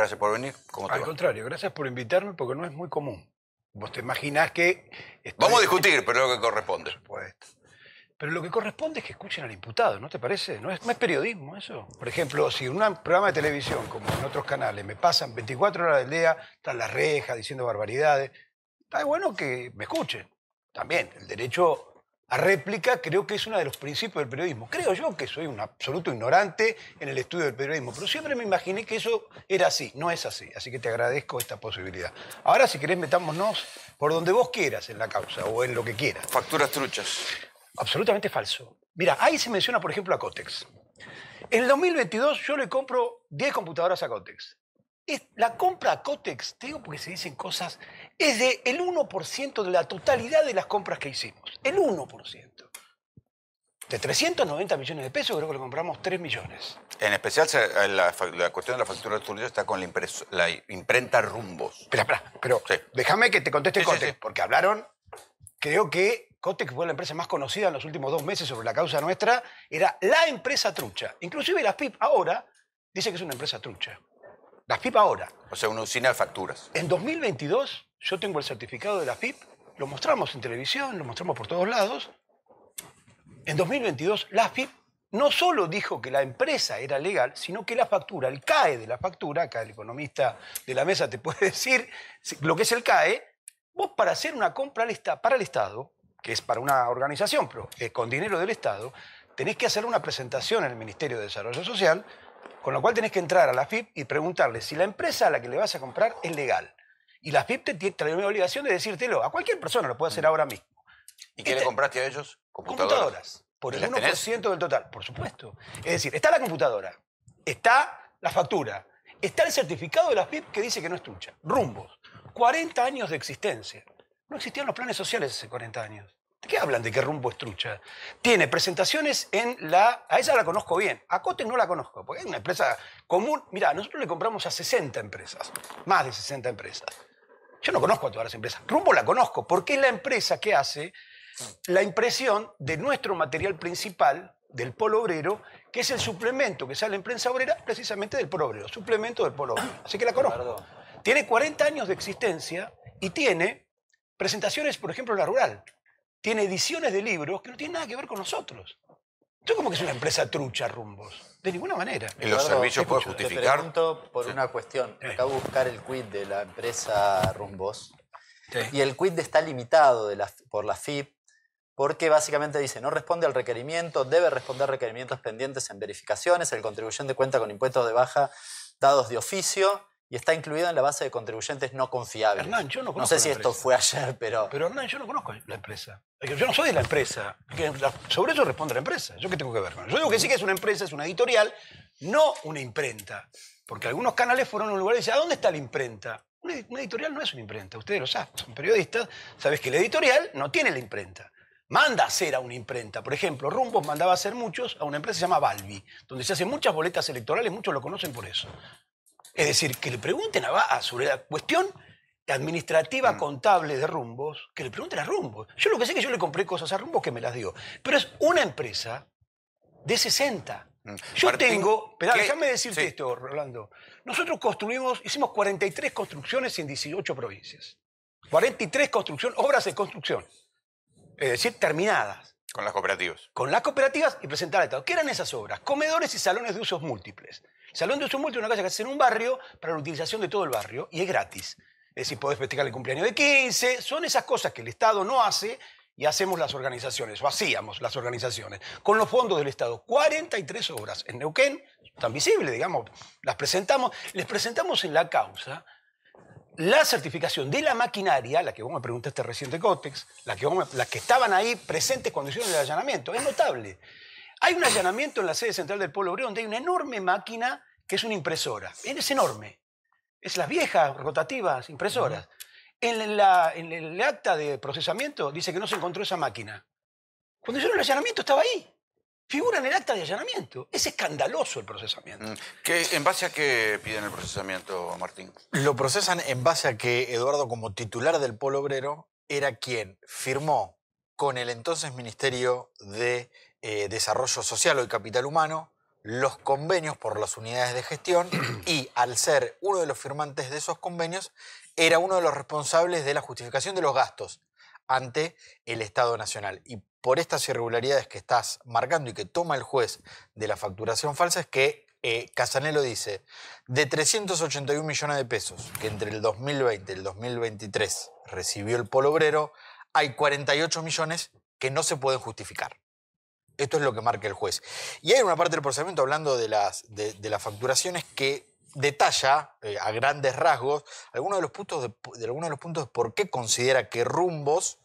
Gracias por venir. ¿Cómo Al contrario, gracias por invitarme porque no es muy común. Vos te imaginás que... Vamos a discutir, pero es lo que corresponde. Pues, Pero lo que corresponde es que escuchen al imputado, ¿no te parece? No es, más periodismo eso. Por ejemplo, si en un programa de televisión, como en otros canales, me pasan 24 horas de día tras las rejas diciendo barbaridades, está bueno que me escuchen. También, el derecho a réplica, creo que es uno de los principios del periodismo. Creo yo que soy un absoluto ignorante en el estudio del periodismo, pero siempre me imaginé que eso era así, no es así. Así que te agradezco esta posibilidad. Ahora, si querés, metámonos por donde vos quieras en la causa o en lo que quieras. Facturas truchas. Absolutamente falso. Mira, ahí se menciona, por ejemplo, a Cotex. En el 2022 yo le compro 10 computadoras a Cotex la compra a Cotex, te digo porque se dicen cosas, es del 1% de la totalidad de las compras que hicimos. El 1%. De 390 millones de pesos, creo que le compramos 3 millones. En especial eh, la, cuestión de la factura de Unidos está con la, imprenta Rumbos. Espera, espera, pero déjame que te conteste Cotex, porque hablaron, creo que Cotex fue la empresa más conocida en los últimos dos meses sobre la causa nuestra, era la empresa trucha. Inclusive la PIP ahora dice que es una empresa trucha. La PIP ahora. O sea, una usina de facturas. En 2022 yo tengo el certificado de la PIP, lo mostramos en televisión, lo mostramos por todos lados. En 2022 la PIP no solo dijo que la empresa era legal, sino que la factura, el CAE de la factura, acá el economista de la mesa te puede decir lo que es el CAE, vos para hacer una compra para el Estado, que es para una organización, pero con dinero del Estado, tenés que hacer una presentación en el Ministerio de Desarrollo Social con lo cual tenés que entrar a la FIP y preguntarle si la empresa a la que le vas a comprar es legal. Y la FIP te tiene la obligación de decírtelo. A cualquier persona lo puede hacer ahora mismo. ¿Y qué le este, compraste a ellos? Computadoras. por el 1% del total, por supuesto. Es decir, está la computadora, está la factura, está el certificado de la FIP que dice que no es tuya. Rumbos. 40 años de existencia. No existían los planes sociales hace 40 años. ¿De qué hablan de qué rumbo Estrucha Tiene presentaciones en la. A esa la conozco bien. A Cote no la conozco, porque es una empresa común. Mira, nosotros le compramos a 60 empresas, más de 60 empresas. Yo no conozco a todas las empresas. Rumbo la conozco, porque es la empresa que hace la impresión de nuestro material principal, del polo obrero, que es el suplemento que sale en prensa obrera precisamente del polo obrero, suplemento del polo obrero. Así que la conozco. Tiene 40 años de existencia y tiene presentaciones, por ejemplo, en la rural tiene ediciones de libros que no tienen nada que ver con nosotros. Entonces, como que es una empresa trucha, Rumbos? De ninguna manera. ¿Y los servicios pueden justificar? por una cuestión. Acabo de buscar el quid de la empresa Rumbos. Y el quid está limitado por la FIP porque básicamente dice, no responde al requerimiento, debe responder requerimientos pendientes en verificaciones, el contribuyente cuenta con impuestos de baja dados de oficio, y está incluido en la base de contribuyentes no confiables. Hernán, yo no conozco. No sé si esto fue ayer, pero. Pero Hernán, yo no conozco la empresa. Yo no soy de la empresa. Sobre eso responde la empresa. ¿Yo qué tengo que ver con eso? Yo digo que sí que es una empresa, es una editorial, no una imprenta. Porque algunos canales fueron a un lugar y dicen, ¿a dónde está la imprenta? Una editorial no es una imprenta, ustedes lo saben, son periodistas, sabes que la editorial no tiene la imprenta manda a hacer a una imprenta. Por ejemplo, Rumbos mandaba a hacer muchos a una empresa que se llama Balbi, donde se hacen muchas boletas electorales, muchos lo conocen por eso. Es decir, que le pregunten a, sobre la cuestión administrativa mm. contable de rumbos, que le pregunten a rumbos. Yo lo que sé es que yo le compré cosas a rumbos que me las dio. Pero es una empresa de 60. Mm. Yo tengo, pero déjame decirte esto, Rolando. Nosotros construimos, hicimos 43 construcciones en 18 provincias. 43 construcciones, obras de construcción. Es decir, terminadas. Con las cooperativas. Con las cooperativas y presentar al Estado. ¿Qué eran esas obras? Comedores y salones de usos múltiples. Salón de uso múltiple una casa que hace en un barrio para la utilización de todo el barrio y es gratis. Es decir, podés festejar el cumpleaños de 15, son esas cosas que el Estado no hace y hacemos las organizaciones, o hacíamos las organizaciones, con los fondos del Estado. 43 obras en Neuquén, tan visibles, digamos, las presentamos, les presentamos en la causa la certificación de la maquinaria, la que vos me preguntaste reciente, Cotex, las que, que estaban ahí presentes cuando hicieron el allanamiento. Es notable. Hay un allanamiento en la sede central del polo Obrero donde hay una enorme máquina que es una impresora. Es enorme. Es las viejas rotativas impresoras. En, en el acta de procesamiento dice que no se encontró esa máquina. Cuando hicieron el allanamiento estaba ahí figura en el acta de allanamiento. Es escandaloso el procesamiento. Mm, ¿En base a qué piden el procesamiento, Martín? Lo procesan en base a que Eduardo, como titular del Polo Obrero, era quien firmó con el entonces Ministerio de eh, desarrollo social o el capital humano, los convenios por las unidades de gestión y al ser uno de los firmantes de esos convenios, era uno de los responsables de la justificación de los gastos ante el Estado Nacional. Y por estas irregularidades que estás marcando y que toma el juez de la facturación falsa es que eh, Casanelo dice, de 381 millones de pesos que entre el 2020 y el 2023 recibió el polo obrero, hay 48 millones que no se pueden justificar. Esto es lo que marca el juez. Y hay una parte del procedimiento hablando de las, facturaciones que detalla eh, a grandes rasgos algunos de los puntos de, de los puntos por qué considera que Rumbos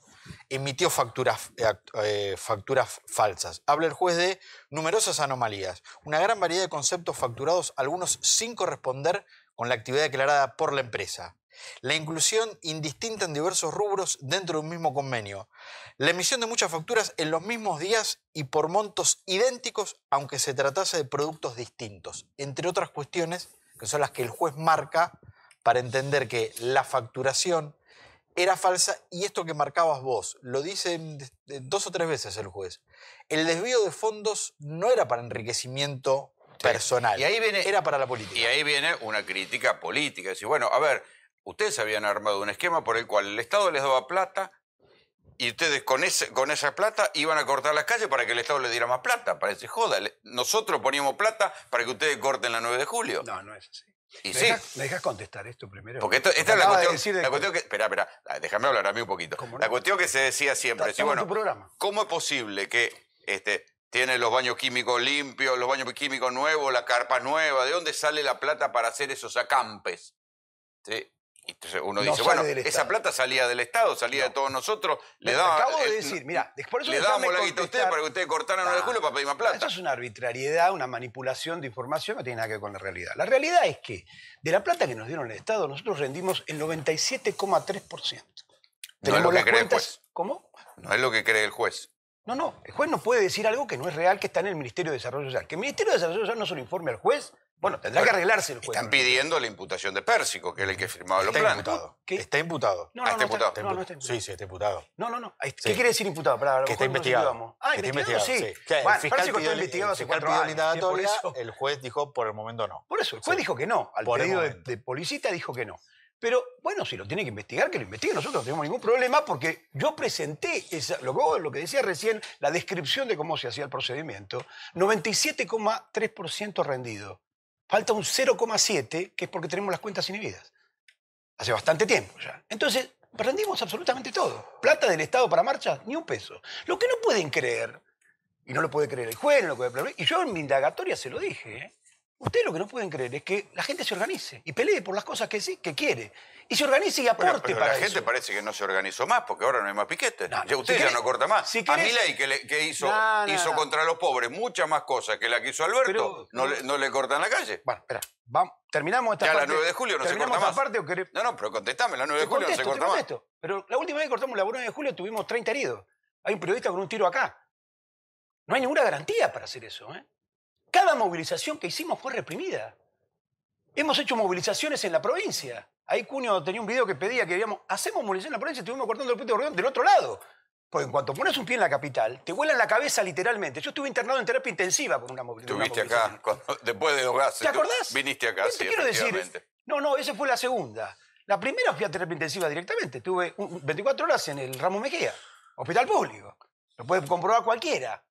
emitió facturas, eh, eh, facturas falsas. Habla el juez de numerosas anomalías, una gran variedad de conceptos facturados, algunos sin corresponder con la actividad declarada por la empresa la inclusión indistinta en diversos rubros dentro de un mismo convenio, la emisión de muchas facturas en los mismos días y por montos idénticos, aunque se tratase de productos distintos, entre otras cuestiones que son las que el juez marca para entender que la facturación era falsa y esto que marcabas vos, lo dice dos o tres veces el juez, el desvío de fondos no era para enriquecimiento personal. Y ahí viene, era para la política. Y ahí viene una crítica política. Decir, bueno, a ver, ustedes habían armado un esquema por el cual el Estado les daba plata y ustedes con, con esa plata iban a cortar las calles para que el Estado les diera más plata. Parece joda. Nosotros poníamos plata para que ustedes corten la 9 de julio. No, no es así. Y ¿Me, contestar esto primero? Porque esta es la cuestión, la que... Espera, espera, déjame hablar a mí un poquito. La cuestión que se decía siempre, bueno, programa. ¿cómo es posible que este, tiene los baños químicos limpios, los baños químicos nuevos, la carpa nueva? ¿De dónde sale la plata para hacer esos acampes? ¿Sí? Entonces uno dice, bueno, esa plata salía del Estado, salía de todos nosotros. Le damos acabo de eh, decir, mira, le la guita a ustedes para que ustedes cortaran el culo para pedir más plata. Eso es una arbitrariedad, una manipulación de información, no tiene nada que ver con la realidad. La realidad es que de la plata que nos dieron el Estado, nosotros rendimos el 97,3%. No es lo que cree el juez. ¿Cómo? No es lo que cree el juez. No, no, el juez no puede decir algo que no es real, que está en el Ministerio de Desarrollo Social. Que el Ministerio de Desarrollo Social no solo informe al juez bueno, tendrá que arreglarse el juez. Están pidiendo la imputación de Pérsico, que es el que firmaba el planes. Imputado. Está imputado. No, ah, no, está, imputado. No, no, no está imputado. Sí, sí, está imputado. No, no, no. ¿Qué quiere decir imputado? Para, que está investigado. Ah, investigado, sí. sí. el fiscal Pérsico pidió, está investigado el juez dijo por el momento no. Por eso, el juez dijo que no. Al pedido de, de policita dijo que no. Pero bueno, si lo tiene que investigar, que lo investigue. Nosotros no tenemos ningún problema porque yo presenté lo, que, decía recién, la descripción de cómo se hacía el procedimiento. 97,3% rendido falta un 0,7, que es porque tenemos las cuentas inhibidas. Hace bastante tiempo ya. Entonces, rendimos absolutamente todo. Plata del Estado para marcha, ni un peso. Lo que no pueden creer, y no lo puede creer el juez, no lo puede creer, y yo en mi indagatoria se lo dije, ¿eh? Ustedes lo que no pueden creer es que la gente se organice y pelee por las cosas que sí, que quiere. Y se organice y aporte para pero la gente parece que no se organizó más porque ahora no hay más piquetes. Ya Usted ya no corta más. a Milei, que, que hizo, contra los pobres muchas más cosas que la que hizo Alberto, no, le, cortan la calle. Bueno, espera. terminamos esta parte. Ya la 9 de julio no se corta más. No, no, pero contestame, la 9 de julio no se corta más. Pero la última vez que cortamos la 9 de julio tuvimos 30 heridos. Hay un periodista con un tiro acá. No hay ninguna garantía para hacer eso, ¿eh? Cada movilización que hicimos fue reprimida. Hemos hecho movilizaciones en la provincia. Ahí Cunio tenía un video que pedía que digamos, hacemos movilización en la provincia, estuvimos cortando el puente de del otro lado. Porque en cuanto pones un pie en la capital, te en la cabeza literalmente. Yo estuve internado en terapia intensiva con una movilización. Estuviste acá, después de gases. ¿Te acordás? Viniste acá, quiero decir, No, no, esa fue la segunda. La primera fui a terapia intensiva directamente. Estuve 24 horas en el Ramo Mejía, hospital público. Lo puede comprobar cualquiera.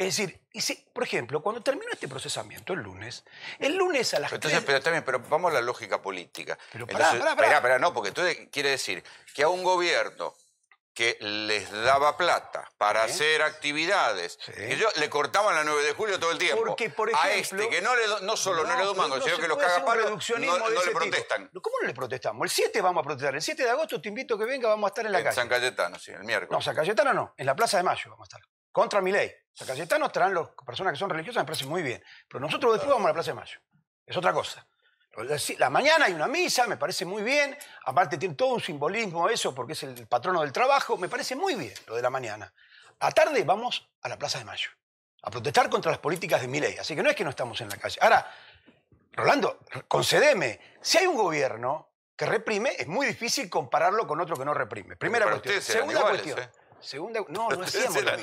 Es decir, y por ejemplo, cuando terminó este procesamiento el lunes, el lunes a las entonces, Pero también, pero vamos a la lógica política. Pero pará, pará, no, porque tú quiere decir que a un gobierno que les daba plata para hacer actividades. Que ellos le cortaban la 9 de julio todo el tiempo. Porque, a este, que no, le solo no, le mango, sino que los caga no, no le protestan. ¿Cómo no le protestamos? El 7 vamos a protestar. El 7 de agosto te invito que venga, vamos a estar en la calle. En San Cayetano, sí, el miércoles. No, San Cayetano no, en la Plaza de Mayo vamos a estar contra mi ley. O sea, no estarán las personas que son religiosas, me parece muy bien. Pero nosotros después vamos a la Plaza de Mayo. Es otra cosa. La mañana hay una misa, me parece muy bien. Aparte tiene todo un simbolismo eso, porque es el patrono del trabajo. Me parece muy bien lo de la mañana. A tarde vamos a la Plaza de Mayo a protestar contra las políticas de mi ley. Así que no es que no estamos en la calle. Ahora, Rolando, concédeme. si hay un gobierno que reprime, es muy difícil compararlo con otro que no reprime. Primera cuestión. Segunda cuestión. ¿eh? Segunda, no, no hacíamos. eran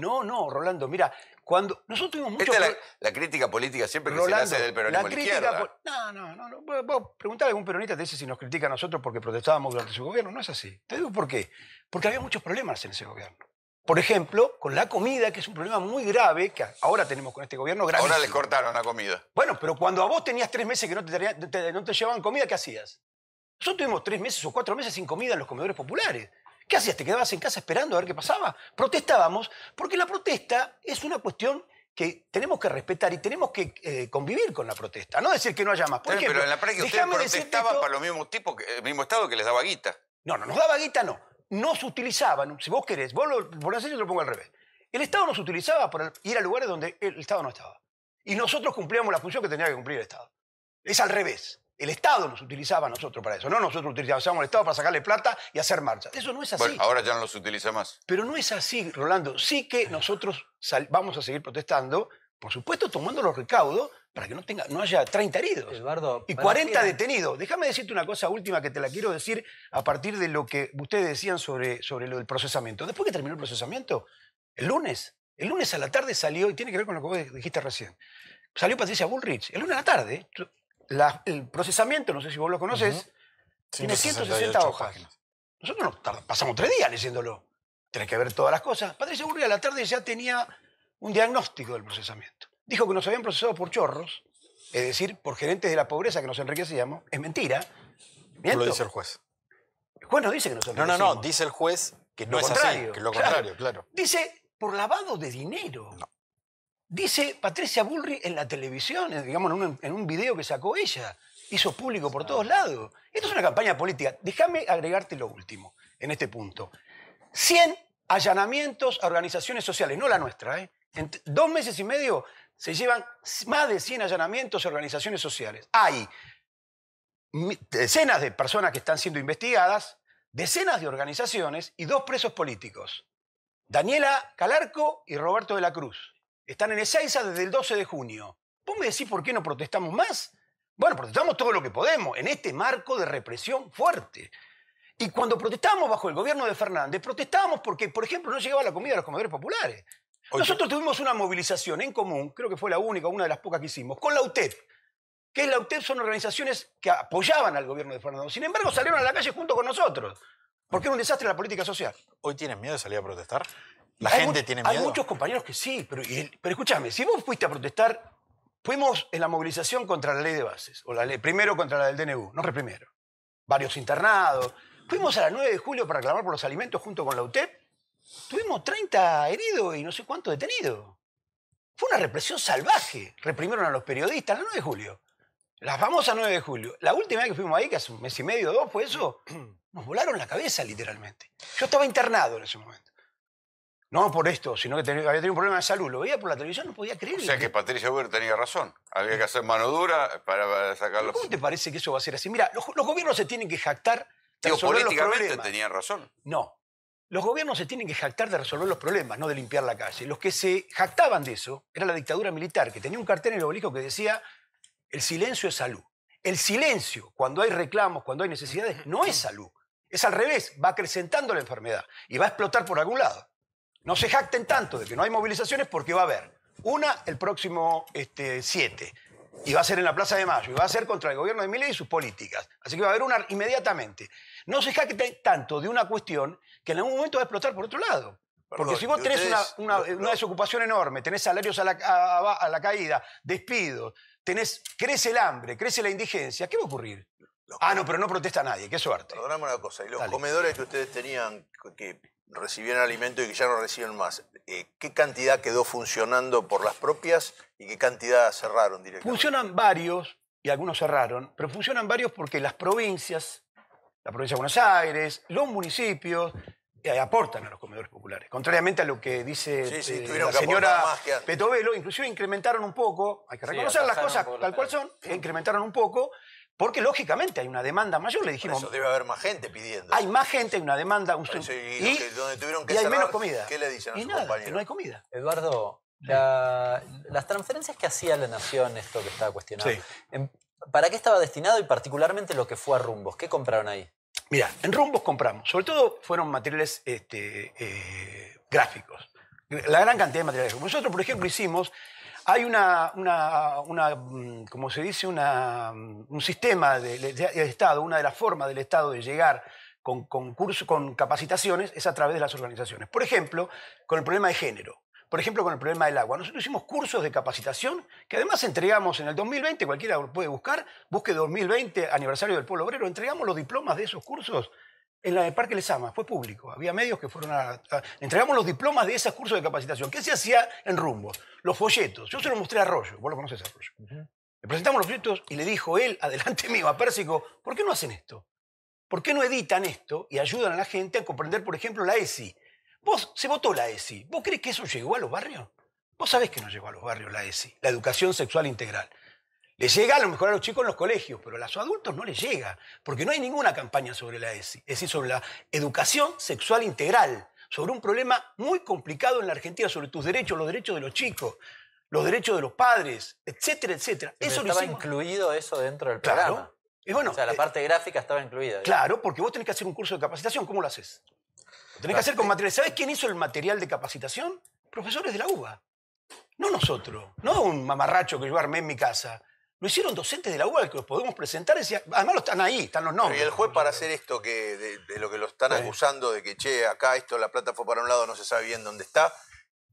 No, no, Rolando, mira, cuando nosotros tuvimos mucho la, crítica política siempre que se del peronismo la crítica no, no, no, no, Vos a algún peronista, de si nos critica a nosotros porque protestábamos durante su gobierno. No es así. Te digo por qué. Porque había muchos problemas en ese gobierno. Por ejemplo, con la comida, que es un problema muy grave que ahora tenemos con este gobierno. Ahora les cortaron la comida. Bueno, pero cuando a vos tenías tres meses que no te, no te llevaban comida, ¿qué hacías? Nosotros tuvimos tres meses o cuatro meses sin comida en los comedores populares. ¿Qué hacías? ¿Te quedabas en casa esperando a ver qué pasaba? Protestábamos, porque la protesta es una cuestión que tenemos que respetar y tenemos que eh, convivir con la protesta, no decir que no haya más. pero en la práctica ustedes protestaban para los mismos tipos, el mismo Estado que les daba guita. No, no, nos daba guita no. Nos utilizaban, si vos querés, vos lo, por así yo lo pongo al revés. El Estado nos utilizaba para ir a lugares donde el Estado no estaba. Y nosotros cumplíamos la función que tenía que cumplir el Estado. Es al revés. El Estado nos utilizaba a nosotros para eso, no nosotros utilizábamos al Estado para sacarle plata y hacer marchas. Eso no es así. Bueno, ahora ya no los utiliza más. Pero no es así, Rolando. Sí que nosotros vamos a seguir protestando, por supuesto tomando los recaudos para que no, tenga, no haya 30 heridos Eduardo, y 40 detenidos. Déjame decirte una cosa última que te la quiero decir a partir de lo que ustedes decían sobre, sobre lo del procesamiento. Después que terminó el procesamiento, el lunes, el lunes a la tarde salió, y tiene que ver con lo que vos dijiste recién, salió Patricia Bullrich, el lunes a la tarde, el procesamiento, no sé si vos lo conoces, tiene 160 hojas. Nosotros pasamos tres días leyéndolo. Tenés que ver todas las cosas. padre Seguría a la tarde ya tenía un diagnóstico del procesamiento. Dijo que nos habían procesado por chorros, es decir, por gerentes de la pobreza que nos enriquecíamos. Es mentira. ¿Miento? Lo dice el juez. El juez nos dice que nos No, no, no. Dice el juez que no es así. Que lo contrario, claro. claro. Dice por lavado de dinero. No. Dice Patricia Bullrich en la televisión, en, digamos, en un, video que sacó ella. Hizo público por todos lados. Esto es una campaña política. Déjame agregarte lo último en este punto. 100 allanamientos a organizaciones sociales, no la nuestra. ¿eh? En dos meses y medio se llevan más de 100 allanamientos a organizaciones sociales. Hay decenas de personas que están siendo investigadas, decenas de organizaciones y dos presos políticos. Daniela Calarco y Roberto de la Cruz. Están en Ezeiza desde el 12 de junio. ¿Vos me decís por qué no protestamos más? Bueno, protestamos todo lo que podemos, en este marco de represión fuerte. Y cuando protestamos bajo el gobierno de Fernández, protestamos porque, por ejemplo, no llegaba la comida a los comedores populares. Nosotros tuvimos una movilización en común, creo que fue la única, una de las pocas que hicimos, con la UTEP. Que es la UTEP, son organizaciones que apoyaban al gobierno de Fernando. Sin embargo, salieron a la calle junto con nosotros, porque era un desastre la política social. ¿Hoy tienen miedo de salir a protestar? La gente tiene miedo. Hay muchos compañeros que sí, pero, escúchame, si vos fuiste a protestar, fuimos en la movilización contra la ley de bases, o la ley, primero contra la del DNU, no reprimieron, Varios internados. Fuimos a la 9 de julio para reclamar por los alimentos junto con la UTEP. Tuvimos 30 heridos y no sé cuántos detenidos. Fue una represión salvaje. Reprimieron a los periodistas la 9 de julio. La famosa 9 de julio. La última vez que fuimos ahí, que hace un mes y medio o dos, fue eso. Nos volaron la cabeza, literalmente. Yo estaba internado en ese momento. No por esto, sino que había tenido un problema de salud. Lo veía por la televisión, no podía creerlo. O sea que Patricia Weber tenía razón. Había que hacer mano dura para sacarlo. ¿Cómo te parece que eso va a ser así? Mira, los, gobiernos se tienen que jactar de resolver los problemas. tenían razón. No. Los gobiernos se tienen que jactar de resolver los problemas, no de limpiar la calle. Los que se jactaban de eso era la dictadura militar, que tenía un cartel en el obelisco que decía el silencio es salud. El silencio, cuando hay reclamos, cuando hay necesidades, no es salud. Es al revés, va acrecentando la enfermedad y va a explotar por algún lado. No se jacten tanto de que no hay movilizaciones porque va a haber una el próximo 7 este, y va a ser en la Plaza de Mayo y va a ser contra el gobierno de Milei y sus políticas. Así que va a haber una inmediatamente. No se jacten tanto de una cuestión que en algún momento va a explotar por otro lado. Porque si vos tenés una, desocupación enorme, tenés salarios a la, caída, despidos, tenés, crece el hambre, crece la indigencia, ¿qué va a ocurrir? ah, no, pero no protesta nadie, qué suerte. Perdóname una cosa, y los comedores que ustedes tenían, que recibieron alimento y que ya no reciben más, eh, ¿qué cantidad quedó funcionando por las propias y qué cantidad cerraron directamente? Funcionan varios, y algunos cerraron, pero funcionan varios porque las provincias, la provincia de Buenos Aires, los municipios, eh, aportan a los comedores populares. Contrariamente a lo que dice eh, la señora Petovelo, inclusive incrementaron un poco, hay que reconocer las cosas tal cual son, incrementaron un poco, porque lógicamente hay una demanda mayor, le dijimos. Por eso debe haber más gente pidiendo. Hay más gente, hay una demanda. y, hay menos comida. ¿Qué le dicen a y Que no hay comida. Eduardo, las transferencias que hacía la Nación, esto que estaba cuestionado, em, ¿para qué estaba destinado y particularmente lo que fue a Rumbos? ¿Qué compraron ahí? Mira, en Rumbos compramos. Sobre todo fueron materiales este, eh, gráficos. La gran cantidad de materiales. Nosotros, por ejemplo, hicimos hay una, mm, como se dice, mm, un sistema del de, Estado, una de las formas del Estado de llegar con, con, con capacitaciones es a través de las organizaciones. Por ejemplo, con el problema de género. Por ejemplo, con el problema del agua. Nosotros hicimos cursos de capacitación que además entregamos en el 2020, cualquiera puede buscar, busque 2020, aniversario del pueblo obrero, entregamos los diplomas de esos cursos en la de Parque Lesama, fue público. Había medios que fueron a, Entregamos los diplomas de esos cursos de capacitación. ¿Qué se hacía en rumbo? Los folletos. Yo se los mostré a Arroyo, vos lo conoces a Arroyo. Le presentamos los folletos y le dijo él, adelante mío, a Pérsico, ¿por qué no hacen esto? ¿Por qué no editan esto y ayudan a la gente a comprender, por ejemplo, la ESI? Vos, se votó la ESI. ¿Vos crees que eso llegó a los barrios? Vos sabés que no llegó a los barrios la ESI, la educación sexual integral. Le llega a lo mejor a los chicos en los colegios, pero a los adultos no les llega, porque no hay ninguna campaña sobre la ESI, es decir, sobre la educación sexual integral, sobre un problema muy complicado en la Argentina, sobre tus derechos, los derechos de los chicos, los derechos de los padres, etcétera, etcétera. eso estaba incluido eso dentro del programa. Y bueno, o sea, la eh, parte gráfica estaba incluida. Claro, porque vos tenés que hacer un curso de capacitación, ¿cómo lo haces? Lo tenés que ah, hacer con eh, material. ¿Sabés quién hizo el material de capacitación? Profesores de la UBA. No nosotros, no un mamarracho que yo armé en mi casa. Lo hicieron docentes de la UBA que los podemos presentar. además, están ahí, están los nombres. Y el juez, para hacer esto que de, lo que los están acusando, de que che, acá esto, la plata fue para un lado, no se sabe bien dónde está.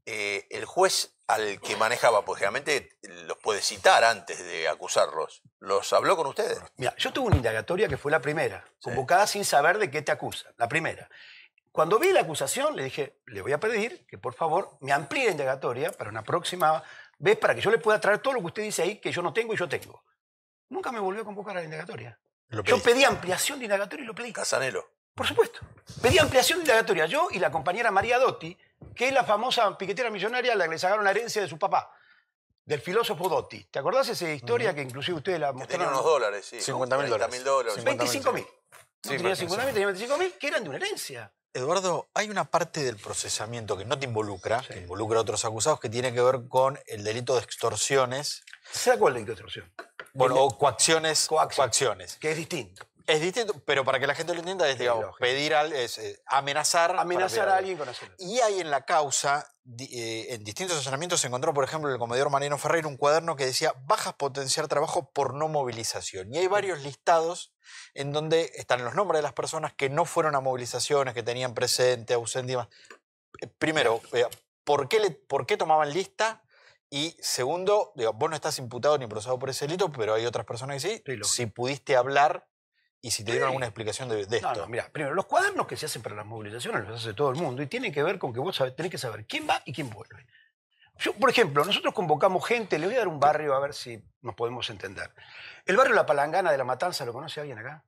Eh, el juez al que manejaba, pues generalmente los puede citar antes de acusarlos. ¿Los habló con ustedes? Mira, yo tuve una indagatoria que fue la primera, convocada sin saber de qué te acusa, la primera. Cuando vi la acusación, le dije, le voy a pedir que por favor me amplíe la indagatoria para una próxima vez, para que yo le pueda traer todo lo que usted dice ahí, que yo no tengo y yo tengo. Nunca me volvió a convocar a la indagatoria. Yo pedí ampliación de indagatoria y lo pedí. Casanelo. Por supuesto. Pedí ampliación de indagatoria yo y la compañera María Dotti, que es la famosa piquetera millonaria a la que le sacaron la herencia de su papá, del filósofo Dotti. ¿Te acordás de esa historia que inclusive ustedes la mostraron? unos dólares, sí. 50 mil dólares. 25 mil. Sí, tenía mil, tenía 25.000, que eran de una herencia. Eduardo, hay una parte del procesamiento que no te involucra, que involucra a otros acusados, que tiene que ver con el delito de extorsiones. ¿Sea cuál delito de extorsión? Bueno, o coacciones. Coacciones. Que es distinto. Es distinto, pero para que la gente lo entienda, es, digamos, pedir eh, amenazar. Amenazar a alguien con hacerlo. Y hay en la causa, eh, en distintos asesoramientos se encontró, por ejemplo, el comedor Mariano Ferreira un cuaderno que decía bajas potenciar trabajo por no movilización. Y hay varios listados en donde están los nombres de las personas que no fueron a movilizaciones, que tenían presente, ausente eh, primero, ¿por, qué ¿por qué tomaban lista? Y segundo, vos no estás imputado ni procesado por ese delito, pero hay otras personas que sí si pudiste hablar y si te dieron alguna explicación de, esto. No, mira, primero, los cuadernos que se hacen para las movilizaciones los hace todo el mundo y tienen que ver con que vos tenés que saber quién va y quién vuelve. Yo, por ejemplo, nosotros convocamos gente, le voy a dar un barrio a ver si nos podemos entender. El barrio La Palangana de La Matanza, ¿lo conoce alguien acá?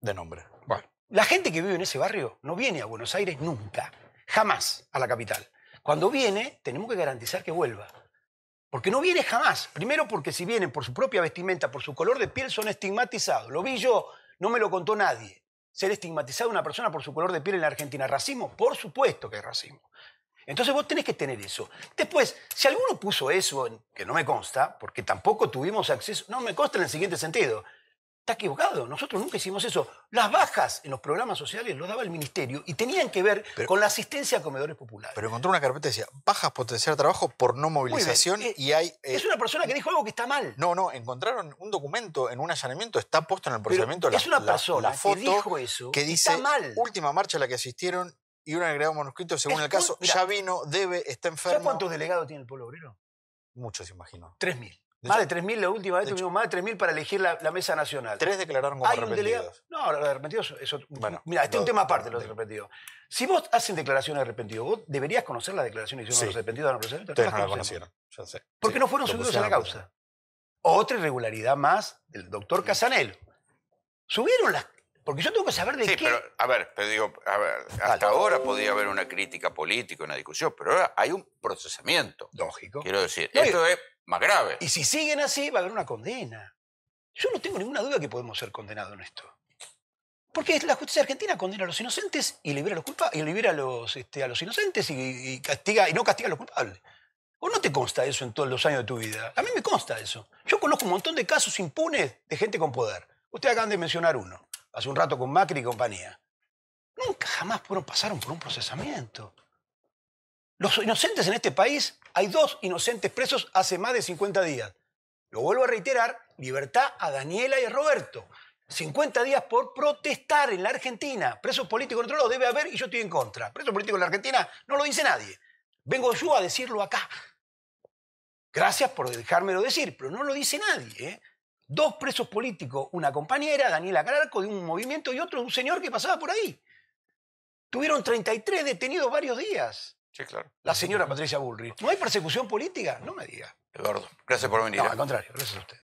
De nombre. Bueno, la gente que vive en ese barrio no viene a Buenos Aires nunca, jamás a la capital. Cuando viene, tenemos que garantizar que vuelva. Porque no viene jamás. Primero porque si vienen por su propia vestimenta, por su color de piel, son estigmatizados. Lo vi yo no me lo contó nadie. Ser a una persona por su color de piel en la Argentina. ¿Racismo? Por supuesto que es racismo. Entonces vos tenés que tener eso. Después, si alguno puso eso, que no me consta, porque tampoco tuvimos acceso, no me consta en el siguiente sentido. Está equivocado, nosotros nunca hicimos eso. Las bajas en los programas sociales los daba el ministerio y tenían que ver con la asistencia a comedores populares. Pero encontró una carpeta que decía, bajas de trabajo por no movilización eh, y hay... Eh, es una persona que dijo algo que está mal. No, no, encontraron un documento en un allanamiento, está puesto en el procedimiento de la, es una la, foto que dijo eso, que dice, está mal. última marcha a la que asistieron y un agregado manuscrito según el caso, ya vino, debe, está enfermo. cuántos delegados tiene el pueblo obrero? Muchos, imagino. Tres mil. Más de 3.000 la última vez tuvimos más de 3.000 para elegir la, mesa nacional. Tres declararon como arrepentidos. no, los arrepentidos eso, Mira, este es un tema aparte, los arrepentidos. Si vos hacen declaraciones arrepentidos, vos deberías conocer las declaraciones que hicieron los arrepentidos de la presidenta. Ustedes no, las conocieron, ya sé. Porque no fueron subidos a la causa. Otra irregularidad más del doctor sí. Subieron las... Porque yo tengo que saber de qué... Sí, pero, a ver, pero digo, a ver, hasta ahora podía haber una crítica política, una discusión, pero ahora hay un procesamiento. Lógico. Quiero decir, esto es más grave. Y si siguen así, va a haber una condena. Yo no tengo ninguna duda que podemos ser condenados en esto. Porque la justicia argentina condena a los inocentes y libera a los, culpables, y libera a este, a los inocentes y, castiga, y no castiga a los culpables. ¿O no te consta eso en todos los años de tu vida? A mí me consta eso. Yo conozco un montón de casos impunes de gente con poder. Ustedes acaban de mencionar uno, hace un rato con Macri y compañía. Nunca jamás pasaron por un procesamiento. Los inocentes en este país, hay dos inocentes presos hace más de 50 días. Lo vuelvo a reiterar, libertad a Daniela y a Roberto. 50 días por protestar en la Argentina. Presos políticos en otro lado debe haber y yo estoy en contra. Presos políticos en la Argentina no lo dice nadie. Vengo yo a decirlo acá. Gracias por dejármelo decir, pero no lo dice nadie. ¿eh? Dos presos políticos, una compañera, Daniela Cararco, de un movimiento y otro, un señor que pasaba por ahí. Tuvieron 33 detenidos varios días. Sí, claro. La señora Patricia Bullrich. ¿No hay persecución política? No me diga. Eduardo, gracias por venir. No, ¿eh? al contrario, gracias a usted.